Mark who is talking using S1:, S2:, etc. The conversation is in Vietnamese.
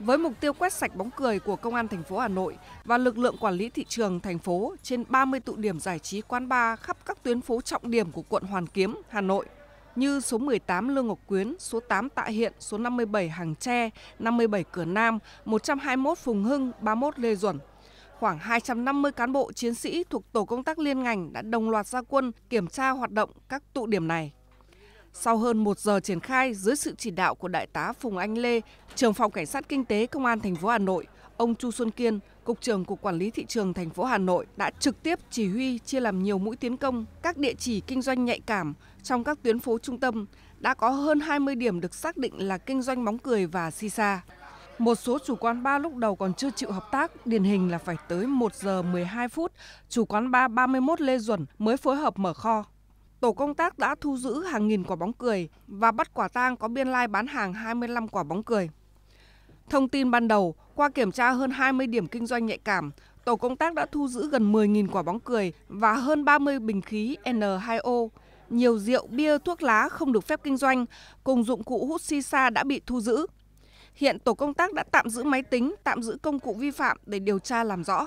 S1: Với mục tiêu quét sạch bóng cười của công an thành phố Hà Nội và lực lượng quản lý thị trường thành phố trên 30 tụ điểm giải trí quán bar khắp các tuyến phố trọng điểm của quận Hoàn Kiếm, Hà Nội như số 18 Lương Ngọc Quyến, số 8 Tạ Hiện, số 57 Hàng Tre, 57 Cửa Nam, 121 Phùng Hưng, 31 Lê Duẩn. Khoảng 250 cán bộ chiến sĩ thuộc tổ công tác liên ngành đã đồng loạt ra quân kiểm tra hoạt động các tụ điểm này. Sau hơn 1 giờ triển khai dưới sự chỉ đạo của Đại tá Phùng Anh Lê, trưởng phòng cảnh sát kinh tế Công an thành phố Hà Nội, ông Chu Xuân Kiên, cục trưởng cục quản lý thị trường thành phố Hà Nội đã trực tiếp chỉ huy chia làm nhiều mũi tiến công các địa chỉ kinh doanh nhạy cảm trong các tuyến phố trung tâm, đã có hơn 20 điểm được xác định là kinh doanh bóng cười và si sa. Một số chủ quán bar lúc đầu còn chưa chịu hợp tác, điển hình là phải tới 1 giờ 12 phút, chủ quán bar 31 Lê Duẩn mới phối hợp mở kho tổ công tác đã thu giữ hàng nghìn quả bóng cười và bắt quả tang có biên lai bán hàng 25 quả bóng cười. Thông tin ban đầu, qua kiểm tra hơn 20 điểm kinh doanh nhạy cảm, tổ công tác đã thu giữ gần 10.000 quả bóng cười và hơn 30 bình khí N2O. Nhiều rượu, bia, thuốc lá không được phép kinh doanh, cùng dụng cụ hút si sa đã bị thu giữ. Hiện tổ công tác đã tạm giữ máy tính, tạm giữ công cụ vi phạm để điều tra làm rõ.